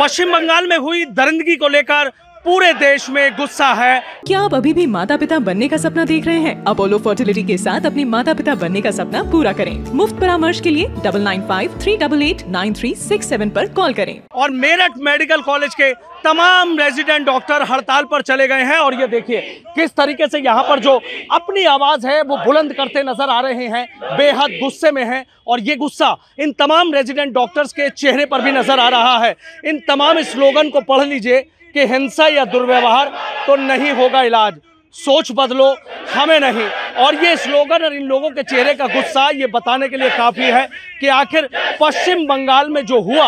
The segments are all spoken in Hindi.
पश्चिम बंगाल में हुई दरिंदगी को लेकर पूरे देश में गुस्सा है क्या आप अभी भी माता पिता बनने का सपना देख रहे हैं अपोलो फर्टिलिटी के साथ अपने माता पिता बनने का सपना पूरा करें मुफ्त परामर्श के लिए double nine five three double eight nine three six seven आरोप कॉल करें और मेरठ मेडिकल कॉलेज के तमाम रेजिडेंट डॉक्टर हड़ताल पर चले गए हैं और ये देखिए किस तरीके से यहाँ पर जो अपनी आवाज है वो बुलंद करते नजर आ रहे हैं बेहद गुस्से में हैं और ये गुस्सा इन तमाम रेजिडेंट डॉक्टर्स के चेहरे पर भी नजर आ रहा है इन तमाम स्लोगन को पढ़ लीजिए कि हिंसा या दुर्व्यवहार तो नहीं होगा इलाज सोच बदलो हमें नहीं और ये स्लोगन और इन लोगों के चेहरे का गुस्सा ये बताने के लिए काफ़ी है कि आखिर पश्चिम बंगाल में जो हुआ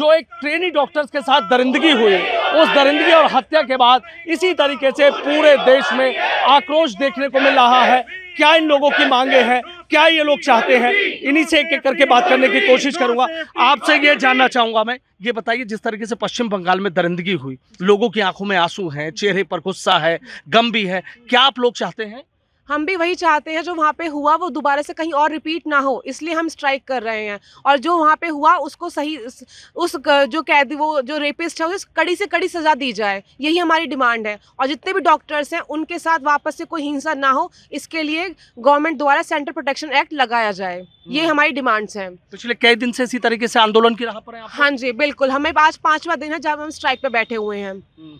जो एक ट्रेनी डॉक्टर्स के साथ दरिंदगी हुई उस दरिंदगी और हत्या के बाद इसी तरीके से पूरे देश में आक्रोश देखने को मिल रहा है क्या इन लोगों की मांगे हैं क्या ये लोग चाहते हैं इन्हीं से एक एक करके बात करने की कोशिश करूंगा आपसे ये जानना चाहूंगा मैं ये बताइए जिस तरीके से पश्चिम बंगाल में दरिंदगी हुई लोगों की आंखों में आंसू हैं चेहरे पर गुस्सा है गम भी है क्या आप लोग चाहते हैं हम भी वही चाहते हैं जो वहाँ पे हुआ वो दोबारा से कहीं और रिपीट ना हो इसलिए हम स्ट्राइक कर रहे हैं और जो वहाँ पे हुआ उसको सही उस जो कैदी वो जो रेपिस्ट है उसे कड़ी से कड़ी सज़ा दी जाए यही हमारी डिमांड है और जितने भी डॉक्टर्स हैं उनके साथ वापस से कोई हिंसा ना हो इसके लिए गवर्नमेंट द्वारा सेंटर प्रोटेक्शन एक्ट लगाया जाए ये हम्म। हमारी डिमांड्स हैं पिछले तो कई दिन से इसी तरीके से आंदोलन की राह पर हैं हाँ जी बिल्कुल हमें आज पाँचवा दिन है जब हम स्ट्राइक पर बैठे हुए हैं हम्म,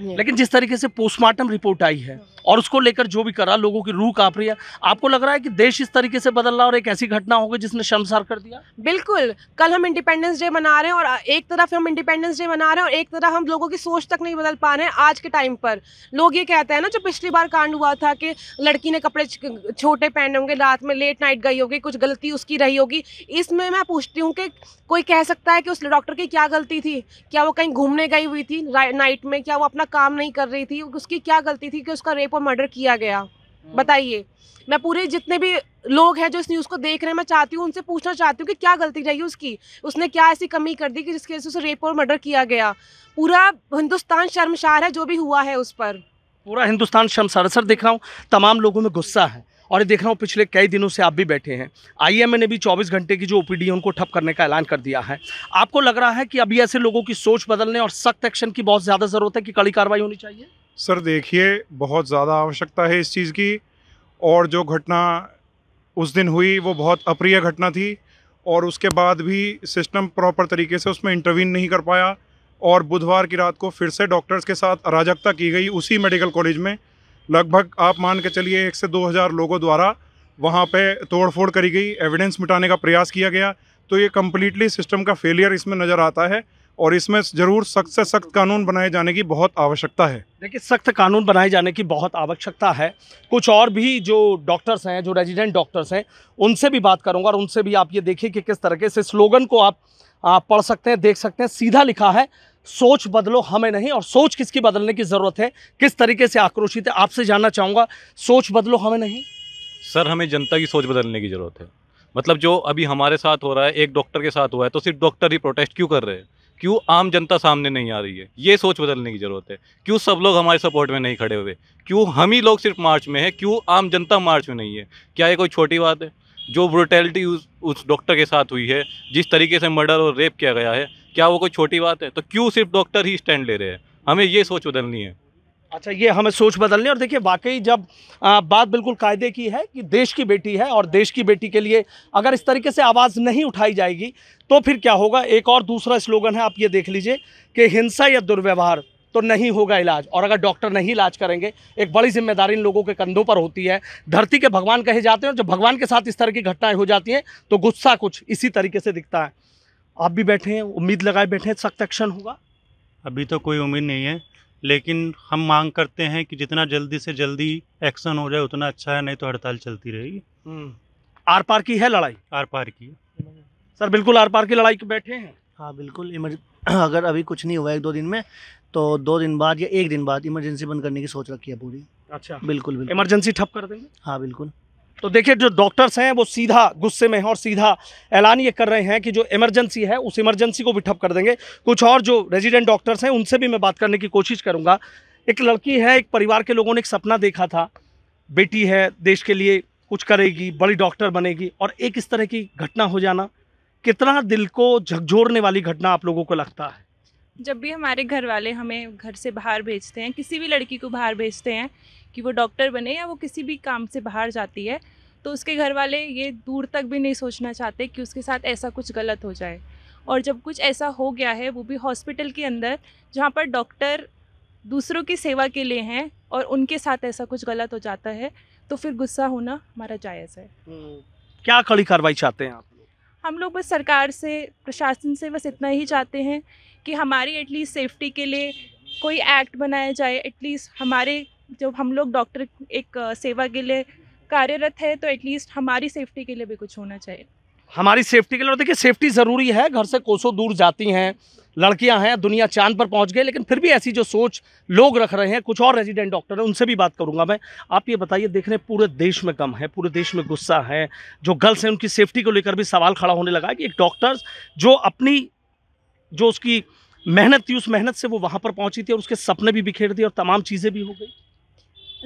हम्म। लेकिन जिस तरीके से पोस्टमार्टम रिपोर्ट आई है और उसको लेकर जो भी करा लोगों की रूह काँप रही है आपको लग रहा है कि देश इस तरीके से बदल रहा और एक ऐसी घटना हो गई जिसने शर्मसार कर दिया बिल्कुल कल हम इंडिपेंडेंस डे मना रहे हैं और एक तरफ हम इंडिपेंडेंस डे मना रहे हैं और एक तरफ हम लोगों की सोच तक नहीं बदल पा रहे हैं आज के टाइम पर लोग ये कहते हैं ना जो पिछली बार कांड हुआ था कि लड़की ने कपड़े छोटे पहने होंगे रात में लेट नाइट गई होगी कुछ गलती उसकी रही होगी इसमें मैं पूछती हूँ कि कोई कह सकता है कि उस डॉक्टर की क्या गलती थी क्या वो कहीं घूमने गई हुई थी नाइट में क्या वो अपना काम नहीं कर रही थी उसकी क्या गलती थी कि उसका रेप को मर्डर किया गया हाँ। बताइए मैं पूरे जितने भी लोग हैं जो इस न्यूज़ को देख रहे हैं मैं चाहती हूँ उनसे पूछना चाहती हूँ कि क्या गलती रही उसकी उसने क्या ऐसी कमी कर दी कि जिसके वजह से रेप और मर्डर किया गया पूरा हिंदुस्तान शर्मशार है जो भी हुआ है उस पर पूरा हिंदुस्तान शर्मशार सर देख रहा हूँ तमाम लोगों में गुस्सा है और ये देख रहा हूँ पिछले कई दिनों से आप भी बैठे हैं आईएमए ने भी 24 घंटे की जो ओपीडी है उनको ठप करने का ऐलान कर दिया है आपको लग रहा है कि अभी ऐसे लोगों की सोच बदलने और सख्त एक्शन की बहुत ज़्यादा ज़रूरत है कि कड़ी कार्रवाई होनी चाहिए सर देखिए बहुत ज़्यादा आवश्यकता है इस चीज़ की और जो घटना उस दिन हुई वो बहुत अप्रिय घटना थी और उसके बाद भी सिस्टम प्रॉपर तरीके से उसमें इंटरवीन नहीं कर पाया और बुधवार की रात को फिर से डॉक्टर्स के साथ अराजकता की गई उसी मेडिकल कॉलेज में लगभग आप मान के चलिए एक से दो हज़ार लोगों द्वारा वहाँ पे तोड़फोड़ करी गई एविडेंस मिटाने का प्रयास किया गया तो ये कम्प्लीटली सिस्टम का फेलियर इसमें नज़र आता है और इसमें जरूर सख्त से सख्त कानून बनाए जाने की बहुत आवश्यकता है देखिए सख्त कानून बनाए जाने की बहुत आवश्यकता है कुछ और भी जो डॉक्टर्स हैं जो रेजिडेंट डॉक्टर्स हैं उनसे भी बात करूंगा और उनसे भी आप ये देखिए कि किस तरीके से स्लोगन को आप, आप पढ़ सकते हैं देख सकते हैं सीधा लिखा है सोच बदलो हमें नहीं और सोच किसकी बदलने की ज़रूरत है किस तरीके से आक्रोशित है आपसे जानना चाहूँगा सोच बदलो हमें नहीं सर हमें जनता की सोच बदलने की ज़रूरत है मतलब जो अभी हमारे साथ हो रहा है एक डॉक्टर के साथ हुआ है तो सिर्फ डॉक्टर ही प्रोटेस्ट क्यों कर रहे हैं क्यों आम जनता सामने नहीं आ रही है ये सोच बदलने की ज़रूरत है क्यों सब लोग हमारे सपोर्ट में नहीं खड़े हुए क्यों हम ही लोग सिर्फ मार्च में हैं क्यों आम जनता मार्च में नहीं है क्या ये कोई छोटी बात है जो ब्रोटेलिटी उस उस डॉक्टर के साथ हुई है जिस तरीके से मर्डर और रेप किया गया है क्या वो कोई छोटी बात है तो क्यों सिर्फ डॉक्टर ही स्टैंड ले रहे हैं हमें ये सोच बदलनी है अच्छा ये हमें सोच बदलनी और देखिए वाकई जब आ, बात बिल्कुल कायदे की है कि देश की बेटी है और देश की बेटी के लिए अगर इस तरीके से आवाज़ नहीं उठाई जाएगी तो फिर क्या होगा एक और दूसरा स्लोगन है आप ये देख लीजिए कि हिंसा या दुर्व्यवहार तो नहीं होगा इलाज और अगर डॉक्टर नहीं इलाज करेंगे एक बड़ी जिम्मेदारी इन लोगों के कंधों पर होती है धरती के भगवान कहे जाते हैं और जब भगवान के साथ इस तरह की घटनाएं हो जाती हैं तो गुस्सा कुछ इसी तरीके से दिखता है आप भी बैठे हैं उम्मीद लगाए बैठे हैं सख्त एक्शन होगा अभी तो कोई उम्मीद नहीं है लेकिन हम मांग करते हैं कि जितना जल्दी से जल्दी एक्शन हो जाए उतना अच्छा है नहीं तो हड़ताल चलती रहेगी हम्म। आर पार की है लड़ाई आर पार की सर बिल्कुल आर पार की लड़ाई के बैठे हैं हाँ बिल्कुल अगर अभी कुछ नहीं हुआ एक दो दिन में तो दो दिन बाद या एक दिन बाद इमरजेंसी बंद करने की सोच रखी है पूरी अच्छा बिल्कुल बिल्कुल इमरजेंसी ठप कर देंगे हाँ बिल्कुल तो देखिए जो डॉक्टर्स हैं वो सीधा गुस्से में हैं और सीधा ऐलान ये कर रहे हैं कि जो इमरजेंसी है उस इमरजेंसी को भी ठप कर देंगे कुछ और जो रेजिडेंट डॉक्टर्स हैं उनसे भी मैं बात करने की कोशिश करूँगा एक लड़की है एक परिवार के लोगों ने एक सपना देखा था बेटी है देश के लिए कुछ करेगी बड़ी डॉक्टर बनेगी और एक इस तरह की घटना हो जाना कितना दिल को झकझोरने वाली घटना आप लोगों को लगता है जब भी हमारे घर वाले हमें घर से बाहर भेजते हैं किसी भी लड़की को बाहर भेजते हैं कि वो डॉक्टर बने या वो किसी भी काम से बाहर जाती है तो उसके घर वाले ये दूर तक भी नहीं सोचना चाहते कि उसके साथ ऐसा कुछ गलत हो जाए और जब कुछ ऐसा हो गया है वो भी हॉस्पिटल के अंदर जहाँ पर डॉक्टर दूसरों की सेवा के लिए हैं और उनके साथ ऐसा कुछ गलत हो जाता है तो फिर गुस्सा होना हमारा जायज़ है हम्म, क्या कड़ी कार्रवाई चाहते हैं आप हम लोग बस सरकार से प्रशासन से बस इतना ही चाहते हैं कि हमारी एटलीस्ट सेफ्टी के लिए कोई एक्ट बनाया जाए एटलीस्ट हमारे जब हम लोग डॉक्टर एक सेवा के लिए कार्यरत है तो एटलीस्ट हमारी सेफ्टी के लिए भी कुछ होना चाहिए हमारी सेफ्टी के लिए देखिए सेफ्टी ज़रूरी है घर से कोसों दूर जाती हैं लड़कियां हैं दुनिया चांद पर पहुंच गए लेकिन फिर भी ऐसी जो सोच लोग रख रहे हैं कुछ और रेजिडेंट डॉक्टर हैं उनसे भी बात करूंगा मैं आप ये बताइए देख रहे पूरे देश में कम है पूरे देश में गुस्सा है जो गर्ल्स हैं उनकी सेफ्टी को लेकर भी सवाल खड़ा होने लगा है कि एक डॉक्टर्स जो अपनी जो उसकी मेहनत थी उस मेहनत से वो वहाँ पर पहुँची थी और उसके सपने भी बिखेर दिए और तमाम चीज़ें भी हो गई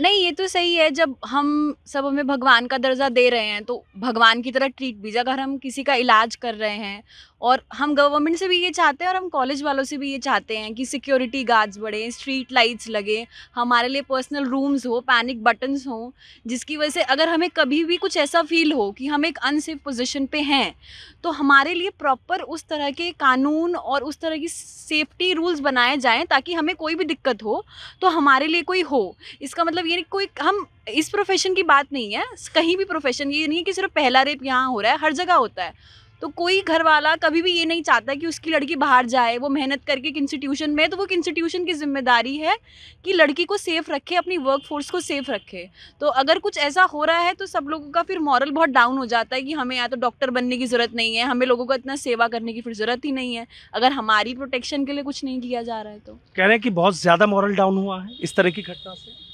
नहीं ये तो सही है जब हम सब हमें भगवान का दर्जा दे रहे हैं तो भगवान की तरह ट्रीट भी अगर हम किसी का इलाज कर रहे हैं और हम गवर्नमेंट से भी ये चाहते हैं और हम कॉलेज वालों से भी ये चाहते हैं कि सिक्योरिटी गार्ड्स बढ़े स्ट्रीट लाइट्स लगे हमारे लिए पर्सनल रूम्स हो पैनिक बटन्स हों जिसकी वजह से अगर हमें कभी भी कुछ ऐसा फील हो कि हम एक अनसेफ पोजिशन पर हैं तो हमारे लिए प्रॉपर उस तरह के कानून और उस तरह की सेफ्टी रूल्स बनाए जाएँ ताकि हमें कोई भी दिक्कत हो तो हमारे लिए कोई हो इसका मतलब ये कोई हम इस प्रोफेशन की बात नहीं है कहीं भी प्रोफेशन ये नहीं है कि सिर्फ पहला रेप यहाँ हो रहा है हर जगह होता है तो कोई घर वाला कभी भी ये नहीं चाहता कि उसकी लड़की बाहर जाए वो मेहनत करके एक इंस्टीट्यूशन में तो वो इंस्टीट्यूशन की जिम्मेदारी है कि लड़की को सेफ़ रखे अपनी वर्क फोर्स को सेफ़ रखे तो अगर कुछ ऐसा हो रहा है तो सब लोगों का फिर मॉरल बहुत डाउन हो जाता है कि हमें या तो डॉक्टर बनने की ज़रूरत नहीं है हमें लोगों को इतना सेवा करने की फिर ज़रूरत ही नहीं है अगर हमारी प्रोटेक्शन के लिए कुछ नहीं किया जा रहा है तो कह रहे हैं कि बहुत ज़्यादा मॉरल डाउन हुआ है इस तरह की घटना से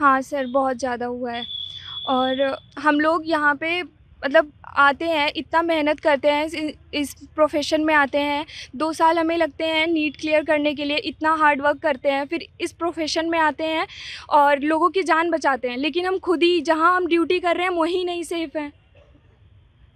हाँ सर बहुत ज़्यादा हुआ है और हम लोग यहाँ पे मतलब आते हैं इतना मेहनत करते हैं इस प्रोफेशन में आते हैं दो साल हमें लगते हैं नीट क्लियर करने के लिए इतना हार्ड वर्क करते हैं फिर इस प्रोफेशन में आते हैं और लोगों की जान बचाते हैं लेकिन हम खुद ही जहाँ हम ड्यूटी कर रहे हैं वहीं नहीं सेफ़ हैं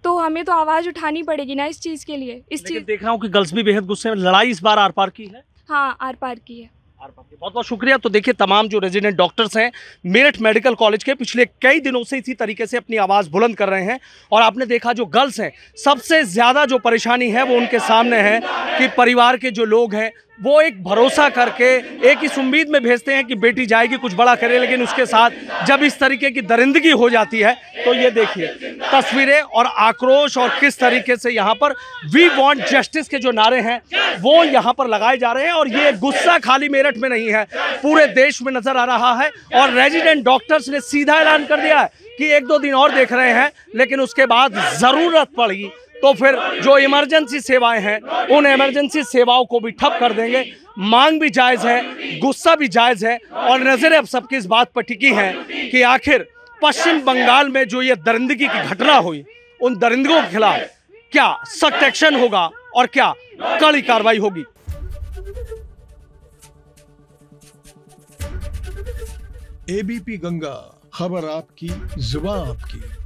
तो हमें तो आवाज़ उठानी पड़ेगी ना इस चीज़ के लिए इस चीज़ देख रहा हूँ कि गर्ल्स भी बेहद गुस्से में लड़ाई इस बार आर पार की है हाँ आर पार की है बहुत बहुत शुक्रिया तो देखिए तमाम जो रेजिडेंट डॉक्टर्स हैं मेरठ मेडिकल कॉलेज के पिछले कई दिनों से इसी तरीके से अपनी आवाज़ बुलंद कर रहे हैं और आपने देखा जो गर्ल्स हैं सबसे ज़्यादा जो परेशानी है वो उनके सामने है कि परिवार के जो लोग हैं वो एक भरोसा करके एक इस उम्मीद में भेजते हैं कि बेटी जाएगी कुछ बड़ा करे लेकिन उसके साथ जब इस तरीके की दरिंदगी हो जाती है तो ये देखिए तस्वीरें और आक्रोश और किस तरीके से यहाँ पर वी वॉन्ट जस्टिस के जो नारे हैं वो यहाँ पर लगाए जा रहे हैं और ये गुस्सा खाली मेरठ में नहीं है पूरे देश में नजर आ रहा है और रेजिडेंट डॉक्टर्स ने सीधा ऐलान कर दिया है कि एक दो दिन और देख रहे हैं लेकिन उसके बाद ज़रूरत पड़ेगी तो फिर जो इमरजेंसी सेवाएं हैं उन इमरजेंसी सेवाओं को भी ठप कर देंगे मांग भी जायज़ है गुस्सा भी जायज़ है और नज़रें अब सबकी इस बात पर टिकी हैं कि आखिर पश्चिम बंगाल में जो ये दरिंदगी की घटना हुई उन दरिंदगों के खिलाफ क्या सख्त एक्शन होगा और क्या कड़ी कार्रवाई होगी एबीपी गंगा खबर आपकी जुबा आपकी